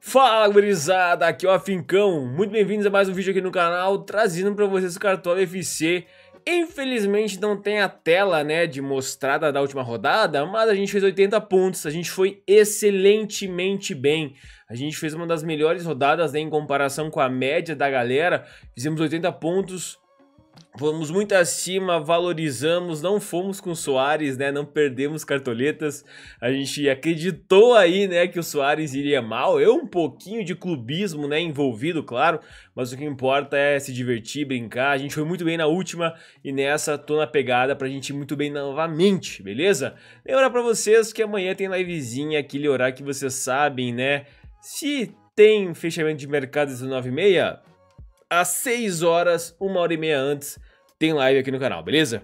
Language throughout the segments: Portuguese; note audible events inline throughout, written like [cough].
Fala gurizada, aqui é o Afincão, muito bem-vindos a mais um vídeo aqui no canal, trazendo para vocês o Cartola FC. Infelizmente não tem a tela né, de mostrada da última rodada, mas a gente fez 80 pontos, a gente foi excelentemente bem. A gente fez uma das melhores rodadas né, em comparação com a média da galera, fizemos 80 pontos, Fomos muito acima, valorizamos, não fomos com o Soares, né? Não perdemos cartoletas. A gente acreditou aí, né, que o Soares iria mal. Eu um pouquinho de clubismo, né, envolvido, claro, mas o que importa é se divertir, brincar. A gente foi muito bem na última e nessa tô na pegada pra gente ir muito bem novamente, beleza? Lembrar para vocês que amanhã tem livezinha, aquele horário que vocês sabem, né? Se tem fechamento de mercado às 19h30, às 6 horas, uma hora e meia antes, tem live aqui no canal, beleza?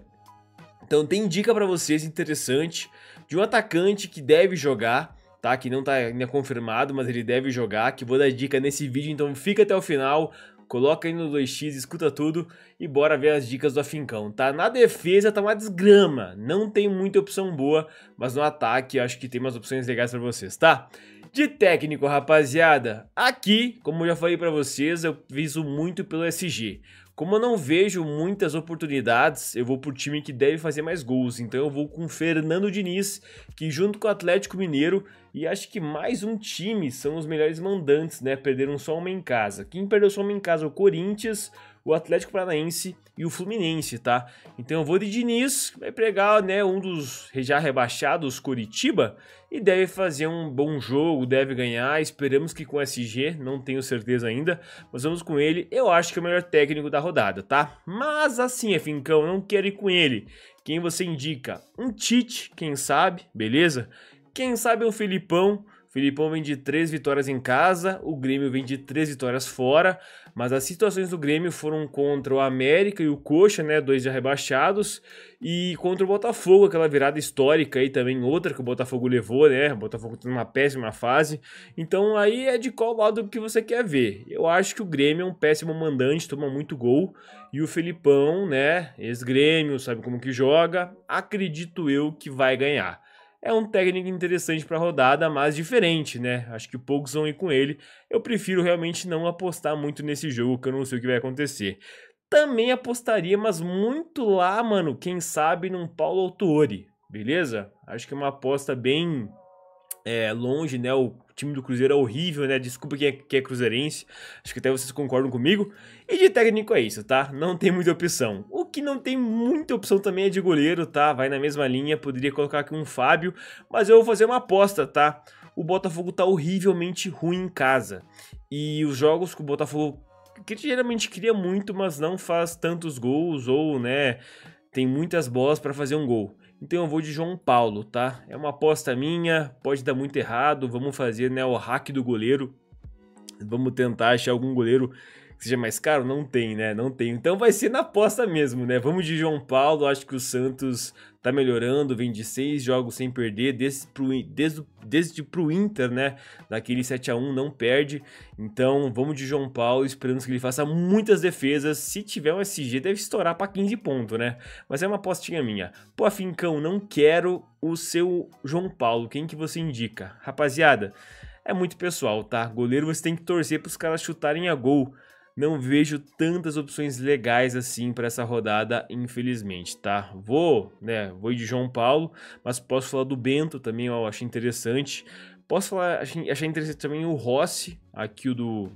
Então tem dica para vocês interessante de um atacante que deve jogar, tá? Que não tá ainda confirmado, mas ele deve jogar, que vou dar dica nesse vídeo, então fica até o final, coloca aí no 2x, escuta tudo e bora ver as dicas do Afincão, tá? Na defesa tá uma desgrama, não tem muita opção boa, mas no ataque acho que tem umas opções legais para vocês, tá? De técnico, rapaziada, aqui, como eu já falei para vocês, eu viso muito pelo SG. Como eu não vejo muitas oportunidades, eu vou pro time que deve fazer mais gols. Então eu vou com Fernando Diniz, que junto com o Atlético Mineiro e acho que mais um time são os melhores mandantes, né? Perderam só uma em casa. Quem perdeu só uma em casa? É o Corinthians, o Atlético Paranaense e o Fluminense, tá? Então eu vou de Diniz, vai pregar né, um dos já rebaixados, Coritiba, e deve fazer um bom jogo, deve ganhar. Esperamos que com o SG, não tenho certeza ainda, mas vamos com ele. Eu acho que é o melhor técnico da rodada, tá? Mas assim, é Fincão, não quero ir com ele. Quem você indica? Um Tite, quem sabe, beleza? Quem sabe um Felipão Filipão vem de três vitórias em casa, o Grêmio vem de três vitórias fora, mas as situações do Grêmio foram contra o América e o Coxa, né, dois já rebaixados, e contra o Botafogo, aquela virada histórica aí também, outra que o Botafogo levou, né, o Botafogo tá numa péssima fase, então aí é de qual lado que você quer ver. Eu acho que o Grêmio é um péssimo mandante, toma muito gol, e o Filipão, né, ex-Grêmio, sabe como que joga, acredito eu que vai ganhar é um técnico interessante para rodada, mas diferente, né? Acho que poucos vão ir com ele. Eu prefiro realmente não apostar muito nesse jogo, que eu não sei o que vai acontecer. Também apostaria, mas muito lá, mano, quem sabe num Paulo Autuori, beleza? Acho que é uma aposta bem é, longe, né? O time do Cruzeiro é horrível, né? Desculpa quem é, quem é cruzeirense, acho que até vocês concordam comigo. E de técnico é isso, tá? Não tem muita opção. O que não tem muita opção também é de goleiro, tá? Vai na mesma linha, poderia colocar aqui um Fábio, mas eu vou fazer uma aposta, tá? O Botafogo tá horrivelmente ruim em casa. E os jogos que o Botafogo que geralmente cria muito, mas não faz tantos gols ou, né, tem muitas bolas para fazer um gol. Então eu vou de João Paulo, tá? É uma aposta minha, pode dar muito errado. Vamos fazer né, o hack do goleiro. Vamos tentar achar algum goleiro que seja mais caro? Não tem, né? Não tem. Então vai ser na aposta mesmo, né? Vamos de João Paulo. Acho que o Santos tá melhorando, vem de seis jogos sem perder, desde pro, desde, desde pro Inter, né? Daquele 7 a 1 não perde. Então vamos de João Paulo, esperamos que ele faça muitas defesas. Se tiver um SG, deve estourar para 15 pontos, né? Mas é uma apostinha minha. Pô, Afincão, não quero o seu João Paulo. Quem que você indica? Rapaziada, é muito pessoal, tá? Goleiro você tem que torcer para os caras chutarem a gol não vejo tantas opções legais assim para essa rodada, infelizmente, tá? Vou, né, vou ir de João Paulo, mas posso falar do Bento também, eu acho interessante. Posso falar, achei interessante também o Rossi, aqui o do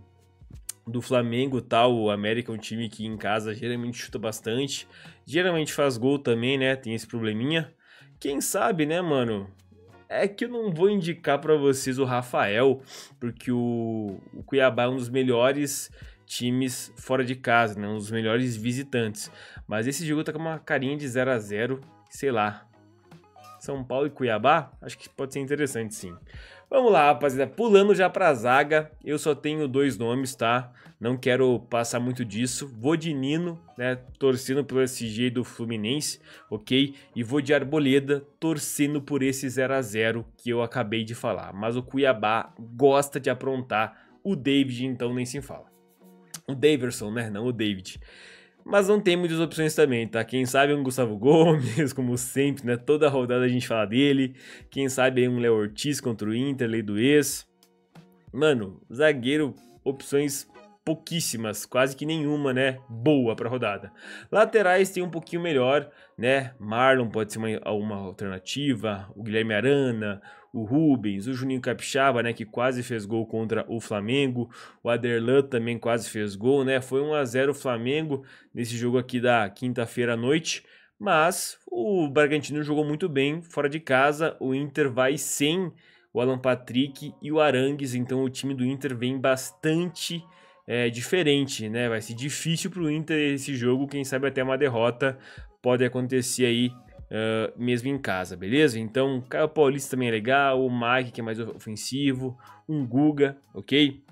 do Flamengo, tá? O América é um time que em casa geralmente chuta bastante, geralmente faz gol também, né? Tem esse probleminha. Quem sabe, né, mano? É que eu não vou indicar para vocês o Rafael, porque o, o Cuiabá é um dos melhores times fora de casa, né? Um dos melhores visitantes. Mas esse jogo tá com uma carinha de 0 a 0 sei lá. São Paulo e Cuiabá? Acho que pode ser interessante sim. Vamos lá, rapaziada. Pulando já pra zaga, eu só tenho dois nomes, tá? Não quero passar muito disso. Vou de Nino, né? Torcendo pelo SG do Fluminense, ok? E vou de Arboleda, torcendo por esse 0 a 0 que eu acabei de falar. Mas o Cuiabá gosta de aprontar. O David, então, nem se fala. O Daverson, né? Não o David. Mas não tem muitas opções também, tá? Quem sabe um Gustavo [laughs] Gomes, como sempre, né? Toda rodada a gente fala dele. Quem sabe um Léo Ortiz contra o Inter, lei do ex. Mano, zagueiro, opções pouquíssimas, quase que nenhuma, né? Boa para rodada. Laterais tem um pouquinho melhor, né? Marlon pode ser uma, uma alternativa, o Guilherme Arana, o Rubens, o Juninho Capixaba, né, que quase fez gol contra o Flamengo, o Aderlan também quase fez gol, né? Foi 1 a 0 Flamengo nesse jogo aqui da quinta-feira à noite. Mas o Bragantino jogou muito bem fora de casa. O Inter vai sem o Alan Patrick e o Arangues. Então o time do Inter vem bastante é, diferente, né? Vai ser difícil para o Inter esse jogo. Quem sabe até uma derrota pode acontecer aí uh, mesmo em casa, beleza? Então, o Caio Paulista também é legal, o Mike, que é mais ofensivo, um Guga, ok?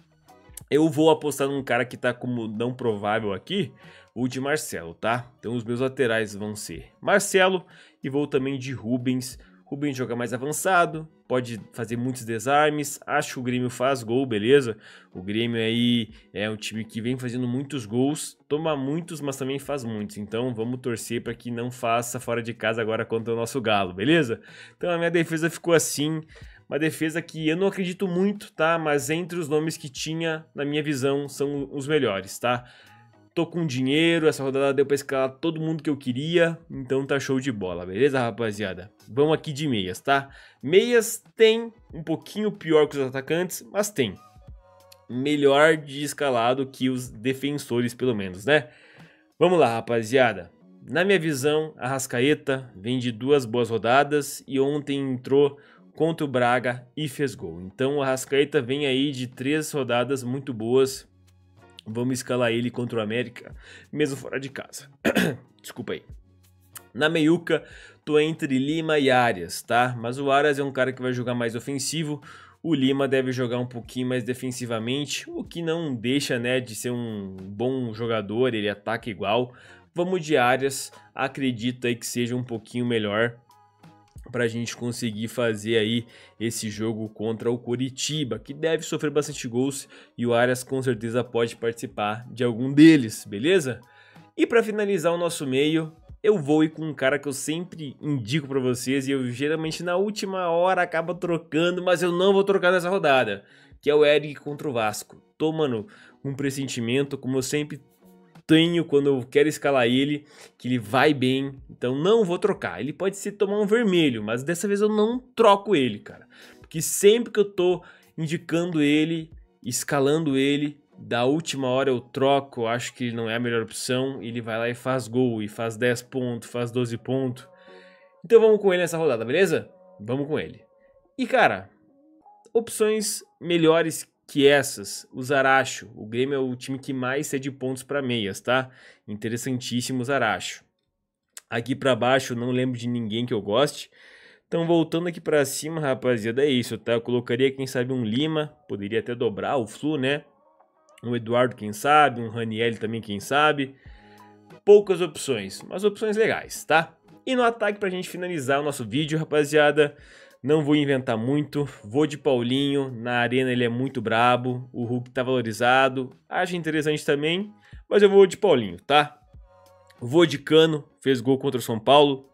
Eu vou apostar num cara que tá como não provável aqui, o de Marcelo, tá? Então os meus laterais vão ser Marcelo e vou também de Rubens o Ben joga mais avançado, pode fazer muitos desarmes. Acho que o Grêmio faz gol, beleza? O Grêmio aí é um time que vem fazendo muitos gols, toma muitos, mas também faz muitos. Então vamos torcer para que não faça fora de casa agora contra o nosso Galo, beleza? Então a minha defesa ficou assim. Uma defesa que eu não acredito muito, tá? Mas entre os nomes que tinha, na minha visão, são os melhores, tá? Tô com dinheiro, essa rodada deu pra escalar todo mundo que eu queria, então tá show de bola, beleza, rapaziada? Vamos aqui de meias, tá? Meias tem um pouquinho pior que os atacantes, mas tem. Melhor de escalado que os defensores, pelo menos, né? Vamos lá, rapaziada. Na minha visão, a Rascaeta vem de duas boas rodadas e ontem entrou contra o Braga e fez gol. Então a Rascaeta vem aí de três rodadas muito boas Vamos escalar ele contra o América, mesmo fora de casa. [clears throat] Desculpa aí. Na meiuca, tô entre Lima e Arias, tá? Mas o Arias é um cara que vai jogar mais ofensivo. O Lima deve jogar um pouquinho mais defensivamente, o que não deixa, né, de ser um bom jogador, ele ataca igual. Vamos de Arias, acredito aí que seja um pouquinho melhor para a gente conseguir fazer aí esse jogo contra o Curitiba, que deve sofrer bastante gols e o Arias com certeza pode participar de algum deles, beleza? E para finalizar o nosso meio, eu vou ir com um cara que eu sempre indico para vocês e eu geralmente na última hora acaba trocando, mas eu não vou trocar nessa rodada, que é o Eric contra o Vasco. Tô, mano, um pressentimento, como eu sempre tenho quando eu quero escalar ele, que ele vai bem, então não vou trocar. Ele pode se tomar um vermelho, mas dessa vez eu não troco ele, cara. Porque sempre que eu tô indicando ele, escalando ele, da última hora eu troco, acho que não é a melhor opção, ele vai lá e faz gol, e faz 10 pontos, faz 12 pontos. Então vamos com ele nessa rodada, beleza? Vamos com ele. E cara, opções melhores que essas, o Zaracho, o Grêmio é o time que mais cede pontos para meias, tá? Interessantíssimo Zaracho. Aqui para baixo, não lembro de ninguém que eu goste. Então, voltando aqui para cima, rapaziada, é isso, tá? Eu colocaria, quem sabe, um Lima, poderia até dobrar o Flu, né? Um Eduardo, quem sabe, um Raniel também, quem sabe. Poucas opções, mas opções legais, tá? E no ataque, pra gente finalizar o nosso vídeo, rapaziada, não vou inventar muito, vou de Paulinho, na arena ele é muito brabo, o Hulk tá valorizado, acho interessante também, mas eu vou de Paulinho, tá? Vou de Cano, fez gol contra o São Paulo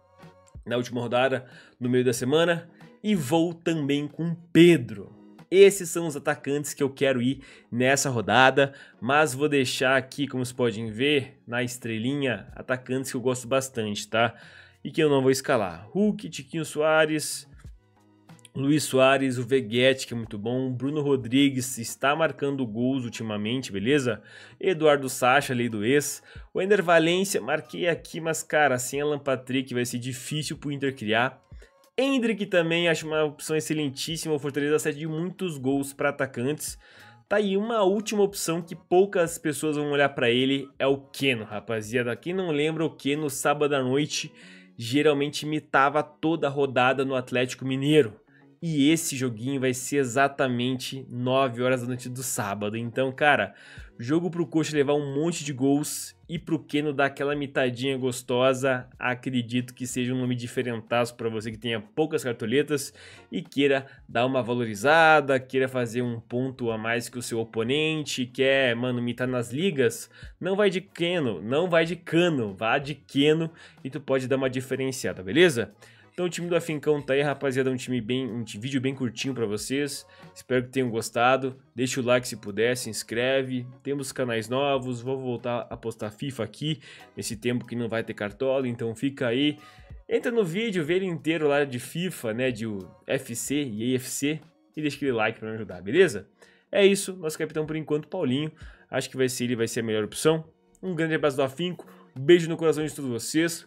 na última rodada, no meio da semana, e vou também com Pedro. Esses são os atacantes que eu quero ir nessa rodada, mas vou deixar aqui, como vocês podem ver, na estrelinha, atacantes que eu gosto bastante, tá? E que eu não vou escalar. Hulk, Tiquinho Soares, Luiz Soares, o Veguete, que é muito bom. Bruno Rodrigues está marcando gols ultimamente, beleza? Eduardo Sacha, lei do ex. O Ender Valência, marquei aqui, mas cara, sem Alan Patrick vai ser difícil pro Inter criar. Hendrick também, acho uma opção excelentíssima. O Fortaleza cede muitos gols para atacantes. Tá aí uma última opção que poucas pessoas vão olhar para ele, é o Keno, rapaziada. Quem não lembra, o Keno, sábado à noite, geralmente imitava toda a rodada no Atlético Mineiro. E esse joguinho vai ser exatamente 9 horas da noite do sábado. Então, cara, jogo pro Coxa levar um monte de gols e pro Keno dar aquela mitadinha gostosa. Acredito que seja um nome diferentaço para você que tenha poucas cartoletas e queira dar uma valorizada, queira fazer um ponto a mais que o seu oponente, quer, mano, mitar nas ligas. Não vai de Keno, não vai de Cano, vá de Keno e tu pode dar uma diferenciada, beleza? Então o time do Afincão tá aí, rapaziada, um time bem, um vídeo bem curtinho para vocês. Espero que tenham gostado. Deixa o like se puder, se inscreve. Temos canais novos, vou voltar a postar FIFA aqui nesse tempo que não vai ter cartola, então fica aí. Entra no vídeo, vê ele inteiro lá de FIFA, né, de FC e AFC e deixa aquele like para me ajudar, beleza? É isso, nosso capitão por enquanto, Paulinho. Acho que vai ser ele vai ser a melhor opção. Um grande abraço do Afinco. beijo no coração de todos vocês